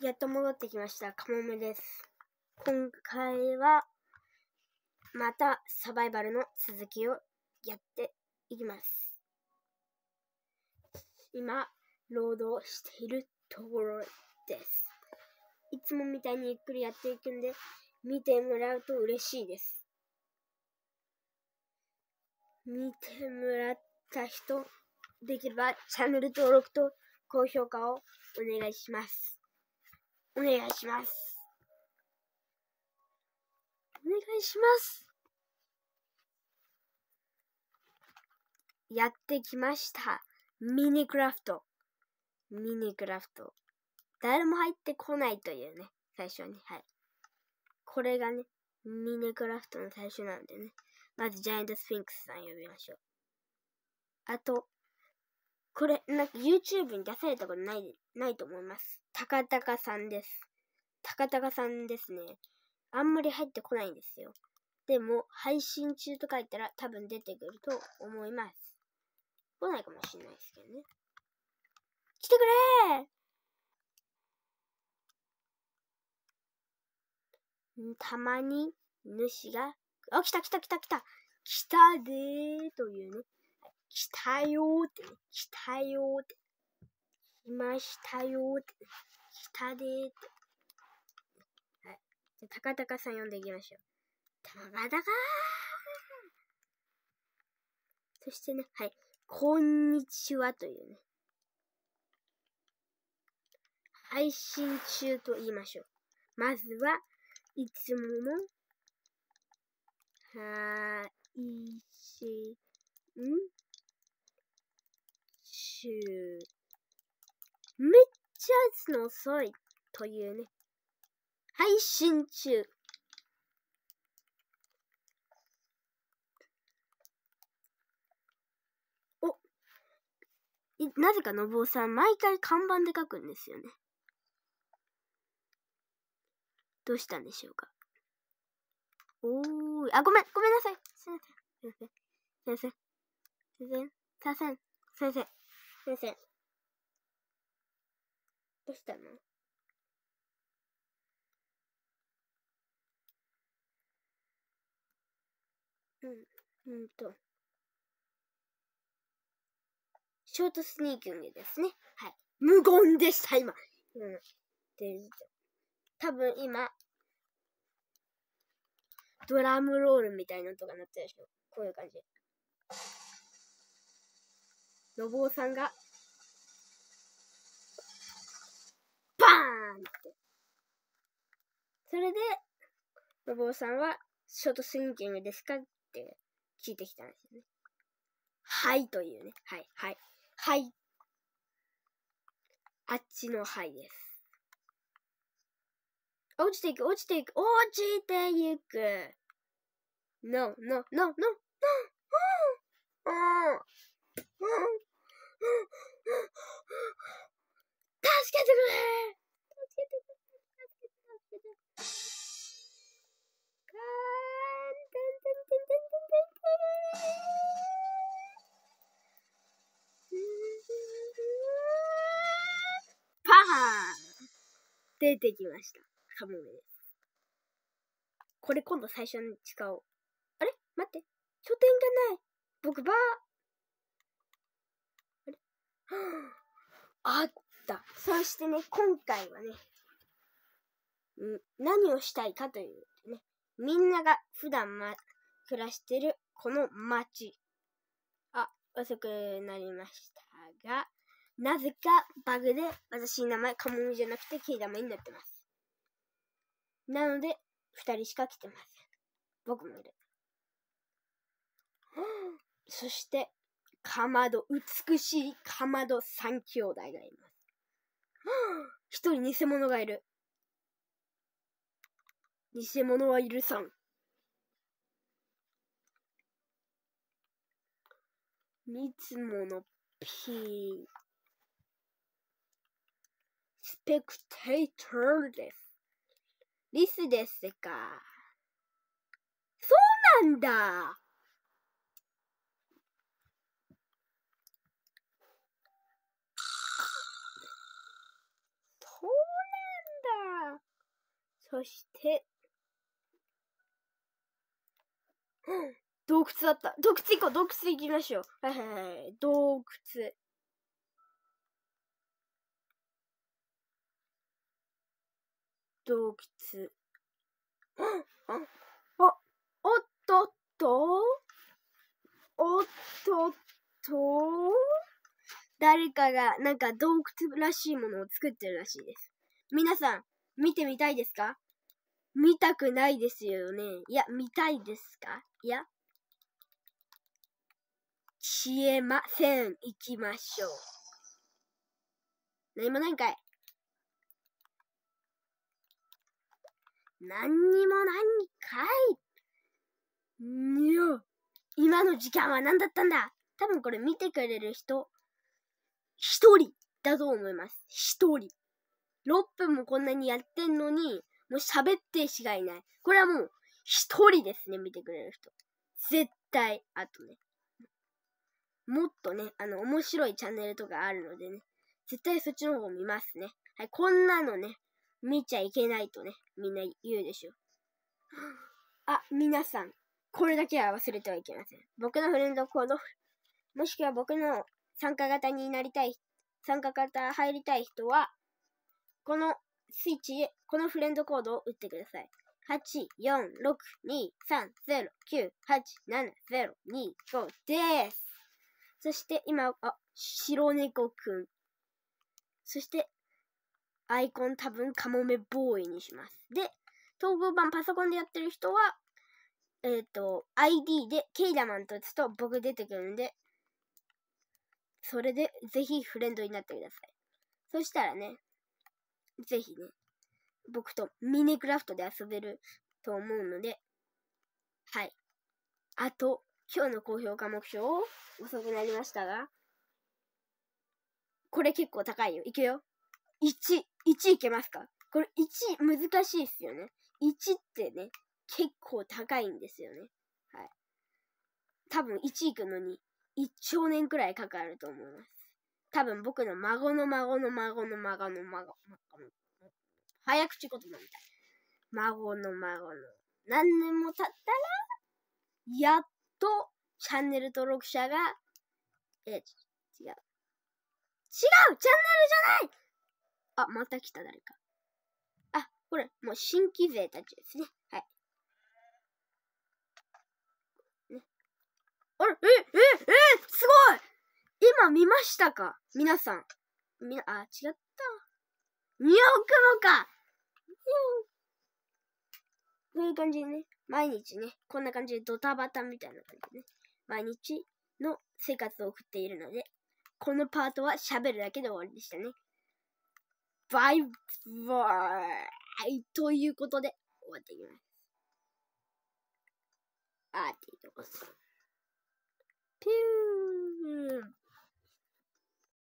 やっと戻ってきました。カモメです。今回は、またサバイバルの続きをやっていきます。今、労働しているところです。いつもみたいにゆっくりやっていくんで、見てもらうと嬉しいです。見てもらった人、できればチャンネル登録と高評価をお願いします。お願いします。お願いします。やってきました。ミニクラフト。ミニクラフト。誰も入ってこないというね、最初に。はい。これがね、ミニクラフトの最初なんでね。まずジャイアントスフィンクスさん呼びましょう。あと、これ、なんか YouTube に出されたことない、ないと思います。高高さんです。高高さんですね。あんまり入ってこないんですよ。でも、配信中と書いたら多分出てくると思います。来ないかもしれないですけどね。来てくれーたまに主が、あ、来た来た来た来た来たでーというね、来たよーってね、来たよーっていましたよって。下でって。はい。じゃ、たかたかさん読んでいきましょう。たかたかそしてね、はい。こんにちはというね。配信中と言いましょう。まずは、いつもの、しゅー。ち合うの遅いというね。配信中。お。なぜかのぼうさん、毎回看板で書くんですよね。どうしたんでしょうか。おーい。あ、ごめん、ごめんなさい。すいません。先生、先生、ん。すいません。ショートスニーキングですね。はい。無言でした、今。うん。で、多分今、ドラムロールみたいな音が鳴ってるでしょ。こういう感じ。のぼうさんが、バーンって。それで、のぼうさんは、ショートスニーキングですかって聞いてきたんですよね。はいというね。はい、はい。灰。あっちの灰です。落ちていく、落ちていく、落ちていく。No, no, no, no, no. うん。うん。出てきました。カモメです。これ今度最初に使おう。あれ待って。書店がない。僕ばああった。そしてね、今回はね、何をしたいかというとね、みんなが普段、ま、暮らしてるこの街。あ、遅くなりましたが、なぜかバグで私の名前カモミじゃなくてケイダマになってます。なので、2人しか来てません。僕もいる。そして、かまど、美しいかまど3兄弟がいます。1 人偽物がいる。偽物はいるさん。いつものピー。ペクテイターです。リスですか。そうなんだ。そうなんだ。そして、洞窟だった。洞窟行こう、洞窟行きましょう。はいはいはい。洞窟。洞窟。お、おっとっと、おっとっと、誰かがなんか洞窟らしいものを作ってるらしいです。皆さん、見てみたいですか見たくないですよね。いや、見たいですかいや、知えません。行きましょう。何もないんかい。何にも何かい。にゃ、今の時間は何だったんだ多分これ見てくれる人、一人だと思います。一人。6分もこんなにやってんのに、もう喋ってしがいない。これはもう、一人ですね、見てくれる人。絶対、あとね。もっとね、あの、面白いチャンネルとかあるのでね。絶対そっちの方見ますね。はい、こんなのね、見ちゃいけないとね、みんな言うでしょ。あ、皆さん、これだけは忘れてはいけません。僕のフレンドコード、もしくは僕の参加型になりたい、参加型入りたい人は、このスイッチで、このフレンドコードを打ってください。84623098705 2です。そして今、あ、白猫くん。そしてアイコン多分カモメボーイにします。で、統合版パソコンでやってる人は、えっ、ー、と、ID でケイダマンと打つと僕出てくるんで、それでぜひフレンドになってください。そしたらね、ぜひね、僕とミネクラフトで遊べると思うので、はい。あと、今日の高評価目標遅くなりましたが、これ結構高いよ。いくよ。1、1いけますかこれ1難しいっすよね。1ってね、結構高いんですよね。はい。多分1行くのに1兆年くらいかかると思います。多分僕の孫の孫の孫の孫の孫、早口言葉みたい。孫の孫の。何年も経ったら、やっとチャンネル登録者が、え、違う。違うチャンネルじゃないあ、また来た誰か。あ、これ、もう新規勢たちですね。はい。ね、あれ、え、え、え、すごい今見ましたか皆さん。みな、あ、違った。2億もかこういう感じでね、毎日ね、こんな感じでドタバタみたいな感じでね、毎日の生活を送っているので、このパートは喋るだけで終わりでしたね。バイバイということで、終わっていきます。あーっていきます。ピュー